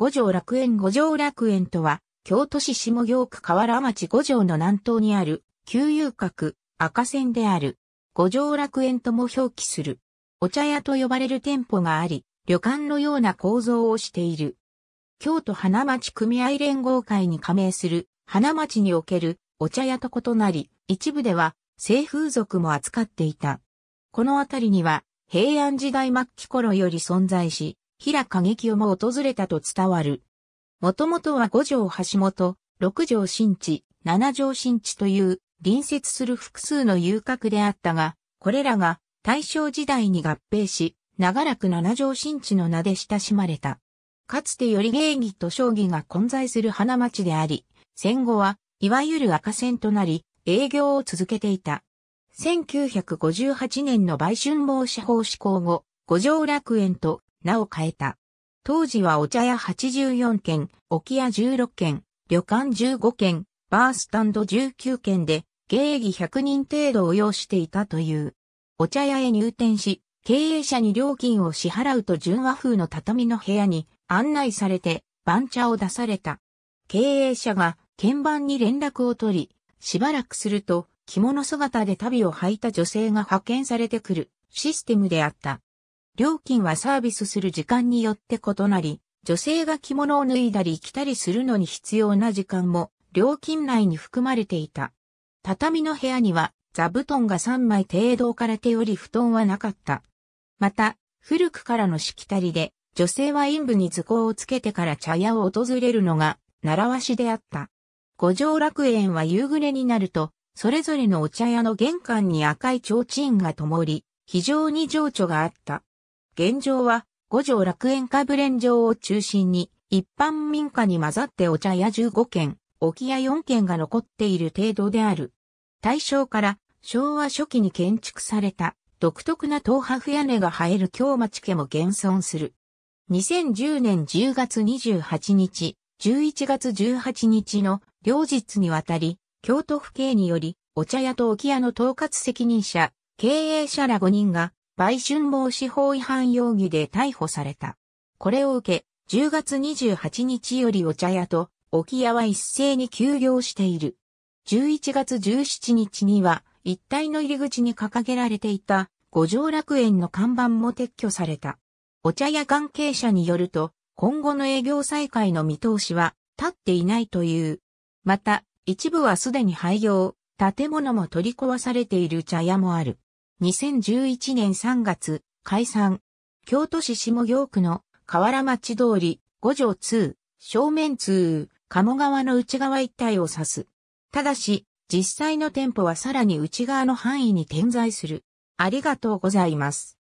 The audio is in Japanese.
五条楽園五条楽園とは、京都市下京区河原町五条の南東にある、旧遊郭、赤線である。五条楽園とも表記する。お茶屋と呼ばれる店舗があり、旅館のような構造をしている。京都花町組合連合会に加盟する、花町におけるお茶屋と異なり、一部では、西風俗も扱っていた。この辺りには、平安時代末期頃より存在し、平影清も訪れたと伝わる。もともとは五条橋本、六条新地、七条新地という隣接する複数の遊郭であったが、これらが大正時代に合併し、長らく七条新地の名で親しまれた。かつてより芸儀と将棋が混在する花町であり、戦後はいわゆる赤線となり、営業を続けていた。1958年の売春防止法施行後、五条楽園と名を変えた。当時はお茶屋84軒、置屋16軒、旅館15軒、バースタンド19軒で、芸儀100人程度を要していたという。お茶屋へ入店し、経営者に料金を支払うと純和風の畳の部屋に案内されて番茶を出された。経営者が鍵盤に連絡を取り、しばらくすると着物姿で足袋を履いた女性が派遣されてくるシステムであった。料金はサービスする時間によって異なり、女性が着物を脱いだり着たりするのに必要な時間も料金内に含まれていた。畳の部屋には座布団が3枚程度置かれており布団はなかった。また、古くからのしきたりで、女性は陰部に図工をつけてから茶屋を訪れるのが習わしであった。五条楽園は夕暮れになると、それぞれのお茶屋の玄関に赤い提灯が灯り、非常に情緒があった。現状は五条楽園花ブレン城を中心に一般民家に混ざってお茶屋15軒、沖屋4軒が残っている程度である。大正から昭和初期に建築された独特な東破屋根が生える京町家も現存する。2010年10月28日、11月18日の両日にわたり、京都府警により、お茶屋と沖屋の統括責任者、経営者ら5人が、売春防止法違反容疑で逮捕された。これを受け、10月28日よりお茶屋と沖屋は一斉に休業している。11月17日には、一帯の入り口に掲げられていた五条楽園の看板も撤去された。お茶屋関係者によると、今後の営業再開の見通しは立っていないという。また、一部はすでに廃業、建物も取り壊されている茶屋もある。2011年3月、解散。京都市下京区の河原町通り、五条通、正面通、鴨川の内側一帯を指す。ただし、実際の店舗はさらに内側の範囲に点在する。ありがとうございます。